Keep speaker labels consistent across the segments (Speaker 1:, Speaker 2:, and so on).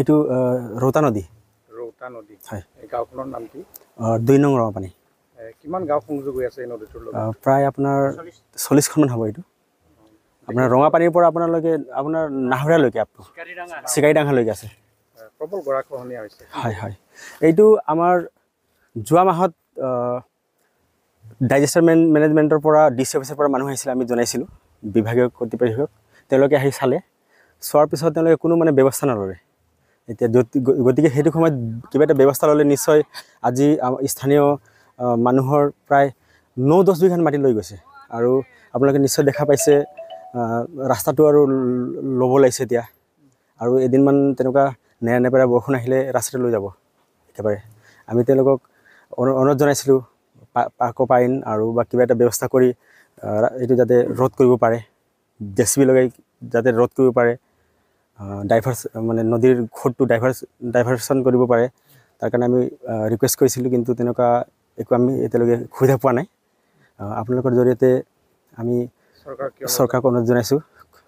Speaker 1: এইটো ৰৌতা নদী ৰৌতা নদী হয় নাম কি দুই নং ৰঙাপানী কিমান গাঁও সংযোগ হৈ আছে প্ৰায় আপোনাৰ চল্লিছখনমান হ'ব এইটো আপোনাৰ ৰঙাপানীৰ পৰা আপোনালোকে আপোনাৰ নাহৰীয়ালৈকে চিকাৰীডাঙালৈকে আছে প্ৰবল হয় হয় এইটো আমাৰ যোৱা মাহত ডাইজেষ্টাৰ মেন মেনেজমেণ্টৰ পৰা ডি চি অফিচৰ পৰা মানুহ আহিছিলে আমি জনাইছিলোঁ বিভাগীয় কৰ্তৃপক্ষক তেওঁলোকে আহি চালে চোৱাৰ পিছত তেওঁলোকে কোনো মানে ব্যৱস্থা নল'লে এতিয়া গতিকে সেইটো সময়ত কিবা এটা ব্যৱস্থা ল'লে নিশ্চয় আজি স্থানীয় মানুহৰ প্ৰায় ন দহ বিঘান মাটি লৈ গৈছে আৰু আপোনালোকে নিশ্চয় দেখা পাইছে ৰাস্তাটো আৰু ল'ব লাগিছে এতিয়া আৰু এদিনমান তেনেকুৱা নেৰা নেপেৰা বৰষুণ আহিলে ৰাস্তাটো লৈ যাব একেবাৰে আমি তেওঁলোকক অনুৰোধ জনাইছিলোঁ পাকো পাইন আৰু বা কিবা এটা ব্যৱস্থা কৰি এইটো যাতে ৰোধ কৰিব পাৰে জে চি বি লগাই যাতে ৰোধ কৰিব পাৰে ডাইভাৰ্চ মানে নদীৰ ঘোটটো ডাইভাৰ্চ ডাইভাৰ্চন কৰিব পাৰে তাৰ কাৰণে আমি ৰিকুৱেষ্ট কৰিছিলোঁ কিন্তু তেনেকুৱা একো আমি এতিয়ালৈকে সুবিধা পোৱা নাই আপোনালোকৰ জৰিয়তে আমি চৰকাৰক অনুৰোধ জনাইছোঁ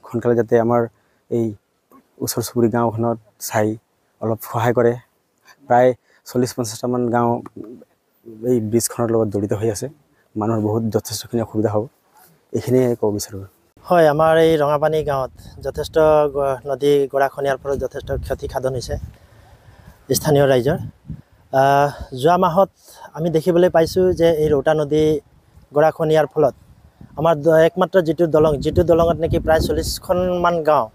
Speaker 1: সোনকালে যাতে আমাৰ এই ওচৰ চুবুৰী গাঁওখনত চাই অলপ সহায় কৰে প্ৰায় চল্লিছ পঞ্চাছটামান গাঁও এই ব্ৰিজখনৰ লগত জড়িত হৈ আছে মানুহৰ বহুত যথেষ্টখিনি অসুবিধা হ'ব এইখিনিয়ে ক'ব বিচাৰোঁ
Speaker 2: হয় আমাৰ এই ৰঙাপানী গাঁৱত যথেষ্ট নদী গৰাখনীয়াৰ ফলত যথেষ্ট ক্ষতি সাধন হৈছে স্থানীয় ৰাইজৰ যোৱা মাহত আমি দেখিবলৈ পাইছোঁ যে এই ৰৌতা নদী গৰাখনীয়াৰ ফলত আমাৰ একমাত্ৰ যিটো দলং যিটো দলঙত নেকি প্ৰায় চল্লিছখনমান গাঁও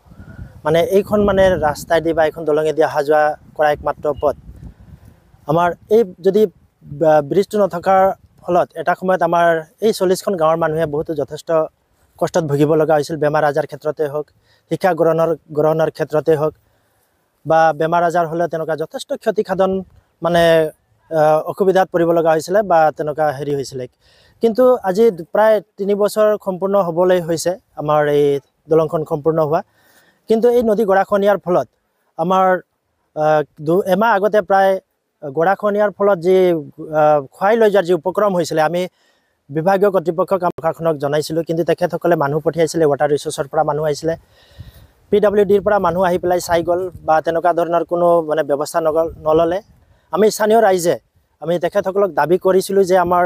Speaker 2: মানে এইখন মানে ৰাস্তাইদি বা এইখন দলঙেদি অহা যোৱা কৰা একমাত্ৰ পথ আমাৰ এই যদি ব্ৰীজটো নথকাৰ ফলত এটা সময়ত আমাৰ এই চল্লিছখন গাঁৱৰ মানুহে বহুতো যথেষ্ট কষ্টত ভুগিব লগা হৈছিল বেমাৰ আজাৰ ক্ষেত্ৰতে হওক শিক্ষা গ্ৰহণৰ গ্ৰহণৰ ক্ষেত্ৰতে হওক বা বেমাৰ আজাৰ হ'লে তেনেকুৱা যথেষ্ট ক্ষতিসাধন মানে অসুবিধাত পৰিব লগা হৈছিলে বা তেনেকুৱা হেৰি হৈছিলে কিন্তু আজি প্ৰায় তিনি বছৰ সম্পূৰ্ণ হ'বলৈ হৈছে আমাৰ এই দলংখন সম্পূৰ্ণ হোৱা কিন্তু এই নদী গড়াখনিয়াৰ ফলত আমাৰ দু এমাহ আগতে প্ৰায় গড়াখনিয়াৰ ফলত যি খুৱাই লৈ যোৱাৰ যি উপক্ৰম হৈছিলে আমি বিভাগীয় কৰ্তৃপক্ষক আমি প্ৰশাসনক জনাইছিলোঁ কিন্তু তেখেতসকলে মানুহ পঠিয়াইছিলে ৱাটাৰ ৰিচোৰ্চৰ পৰা মানুহ আহিছিলে পি ডাব্লিউ ডিৰ পৰা মানুহ আহি পেলাই চাই গ'ল বা তেনেকুৱা ধৰণৰ কোনো মানে ব্যৱস্থা নললে আমি স্থানীয় ৰাইজে আমি তেখেতসকলক দাবী কৰিছিলোঁ যে আমাৰ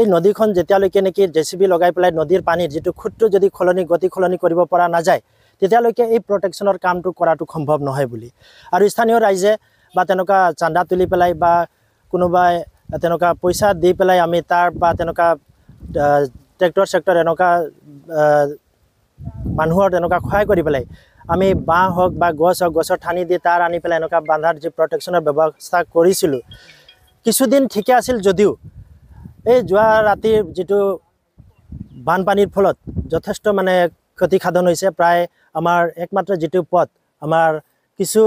Speaker 2: এই নদীখন যেতিয়ালৈকে নেকি জে চি বি লগাই পেলাই নদীৰ পানীত যিটো ক্ষুদ্ৰ যদি সলনি গতি সলনি কৰিব পৰা নাযায় তেতিয়ালৈকে এই প্ৰটেকশ্যনৰ কামটো কৰাটো সম্ভৱ নহয় বুলি আৰু স্থানীয় ৰাইজে বা তেনেকুৱা চান্দা তুলি পেলাই বা কোনোবাই তেনেকুৱা পইচা দি পেলাই আমি তাৰ বা তেনেকুৱা ট্ৰেক্টৰ চেক্টৰ এনেকুৱা মানুহৰ তেনেকুৱা সহায় কৰি পেলাই আমি বাঁহ হওক বা গছ হওক গছৰ ঠানি দি তাৰ আনি পেলাই এনেকুৱা বান্ধাৰ যি প্ৰটেকশ্যনৰ ব্যৱস্থা কৰিছিলোঁ কিছুদিন ঠিকে আছিল যদিও এই যোৱা ৰাতিৰ যিটো বানপানীৰ ফলত যথেষ্ট মানে ক্ষতিসাধন হৈছে প্ৰায় আমাৰ একমাত্ৰ যিটো পথ আমাৰ কিছু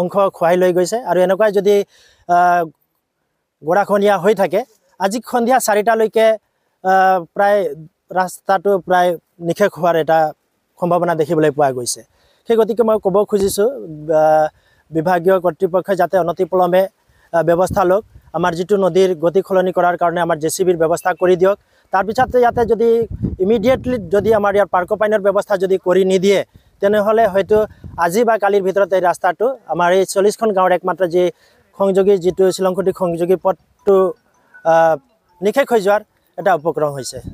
Speaker 2: অংশ খুৱাই লৈ গৈছে আৰু এনেকুৱাই যদি গোড়াখনীয়া হৈ থাকে আজি সন্ধিয়া চাৰিটালৈকে প্ৰায় ৰাস্তাটো প্ৰায় নিশেষ হোৱাৰ এটা সম্ভাৱনা দেখিবলৈ পোৱা গৈছে সেই গতিকে মই ক'ব খুজিছোঁ বিভাগীয় কৰ্তৃপক্ষই যাতে অনতিপলমে ব্যৱস্থা লওক আমাৰ যিটো নদীৰ গতি সলনি কৰাৰ কাৰণে আমাৰ জে চি বিৰ ব্যৱস্থা কৰি দিয়ক তাৰপিছতে ইয়াতে যদি ইমিডিয়েটলি যদি আমাৰ ইয়াৰ পাৰ্ক পানীৰ ব্যৱস্থা যদি কৰি নিদিয়ে তেনেহ'লে হয়তো আজি বা কালিৰ ভিতৰত এই ৰাস্তাটো আমাৰ এই চল্লিছখন গাঁৱৰ একমাত্ৰ যি সংযোগী যিটো শ্বিলংখুটি সংযোগী পথটো নিশেষ হৈ যোৱাৰ এটা উপক্ৰম হৈছে